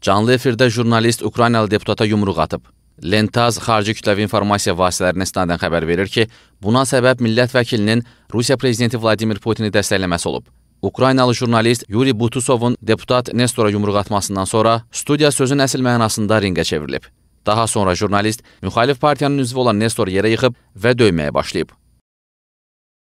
Canlı efirdə jurnalist Ukraynalı deputata yumruq atıb. Lentaz xarici kütləvi informasiya vasitələrinə istinadən xəbər verir ki, buna səbəb millət vəkilinin Rusiya prezidenti Vladimir Putini dəstəkləməsi olub. Ukraynalı jurnalist Yuri Butusovun deputat Nestora yumruq atmasından sonra studiya sözün əsl mənasında ringə çevrilib. Daha sonra jurnalist müxalif partiyanın üzvü olan Nestor yerə yıxıb və döyməyə başlayıb.